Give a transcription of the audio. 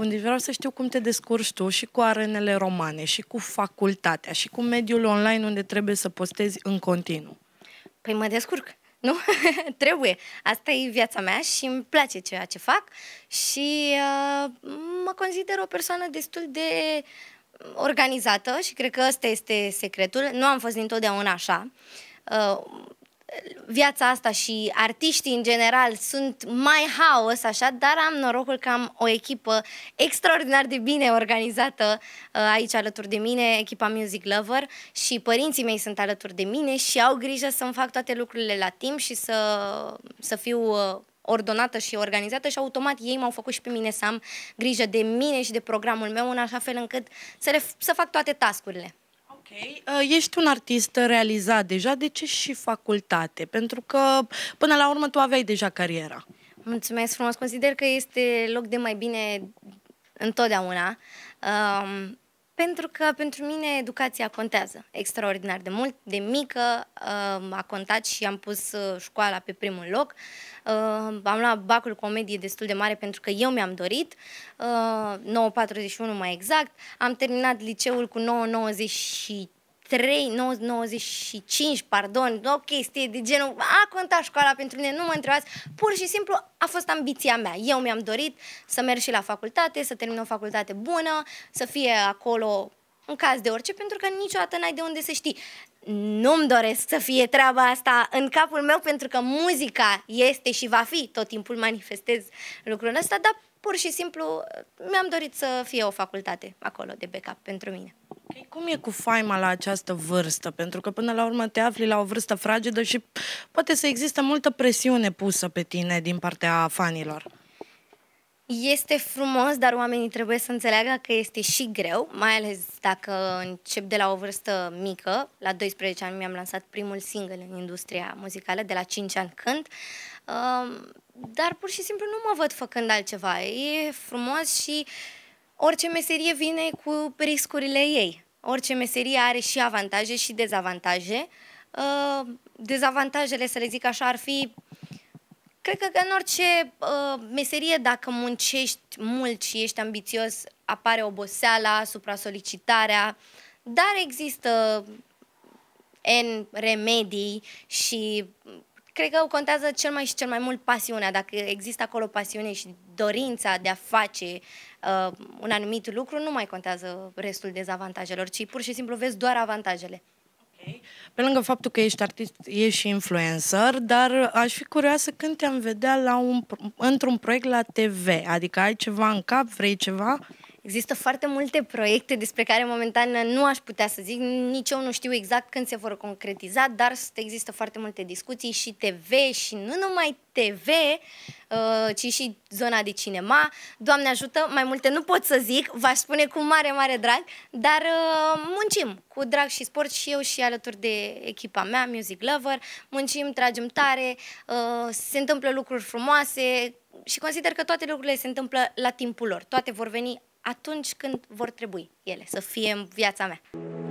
deci vreau să știu cum te descurci tu și cu arenele romane, și cu facultatea, și cu mediul online unde trebuie să postezi în continuu. Păi mă descurc. Nu? trebuie. Asta e viața mea și îmi place ceea ce fac și uh, mă consider o persoană destul de organizată și cred că ăsta este secretul. Nu am fost întotdeauna așa. Uh, viața asta și artiștii în general sunt mai haos, așa, dar am norocul că am o echipă extraordinar de bine organizată uh, aici alături de mine, echipa Music Lover și părinții mei sunt alături de mine și au grijă să-mi fac toate lucrurile la timp și să, să fiu uh, ordonată și organizată și automat ei m-au făcut și pe mine să am grijă de mine și de programul meu în așa fel încât să, le, să fac toate tascurile. Okay. Uh, ești un artist realizat deja, de ce și facultate? Pentru că până la urmă tu aveai deja cariera. Mulțumesc frumos, consider că este loc de mai bine întotdeauna. Um, pentru că pentru mine educația contează extraordinar de mult. De mică uh, a contat și am pus uh, școala pe primul loc. Uh, am luat bacul cu o medie destul de mare pentru că eu mi-am dorit, 9.41 mai exact. Am terminat liceul cu 9.95 95, pardon, o chestie de genul, a contat școala pentru mine, nu mă întrebați, pur și simplu a fost ambiția mea. Eu mi-am dorit să merg și la facultate, să termin o facultate bună, să fie acolo în caz de orice, pentru că niciodată n-ai de unde să știi. Nu-mi doresc să fie treaba asta în capul meu, pentru că muzica este și va fi, tot timpul manifestez lucrul ăsta, dar pur și simplu uh, mi-am dorit să fie o facultate acolo de backup pentru mine. Păi cum e cu faima la această vârstă? Pentru că până la urmă te afli la o vârstă fragedă și poate să există multă presiune pusă pe tine din partea fanilor. Este frumos, dar oamenii trebuie să înțeleagă că este și greu, mai ales dacă încep de la o vârstă mică. La 12 ani mi-am lansat primul single în industria muzicală, de la 5 ani cânt. Dar pur și simplu nu mă văd făcând altceva. E frumos și orice meserie vine cu riscurile ei. Orice meserie are și avantaje și dezavantaje. Dezavantajele, să le zic așa, ar fi Cred că, că în orice uh, meserie, dacă muncești mult și ești ambițios, apare oboseala, supra solicitarea. dar există N remedii și cred că contează cel mai și cel mai mult pasiunea. Dacă există acolo pasiune și dorința de a face uh, un anumit lucru, nu mai contează restul dezavantajelor, ci pur și simplu vezi doar avantajele. Pe lângă faptul că ești artist, ești și influencer, dar aș fi curioasă când te-am vedea la un, într-un proiect la TV. Adică ai ceva în cap, vrei ceva? Există foarte multe proiecte despre care momentan nu aș putea să zic, nici eu nu știu exact când se vor concretiza, dar există foarte multe discuții și TV și nu numai TV, uh, ci și zona de cinema. Doamne ajută, mai multe nu pot să zic, v-aș spune cu mare, mare drag, dar uh, muncim cu drag și sport și eu și alături de echipa mea, Music Lover, muncim, tragem tare, uh, se întâmplă lucruri frumoase și consider că toate lucrurile se întâmplă la timpul lor, toate vor veni atunci când vor trebui ele să fie în viața mea.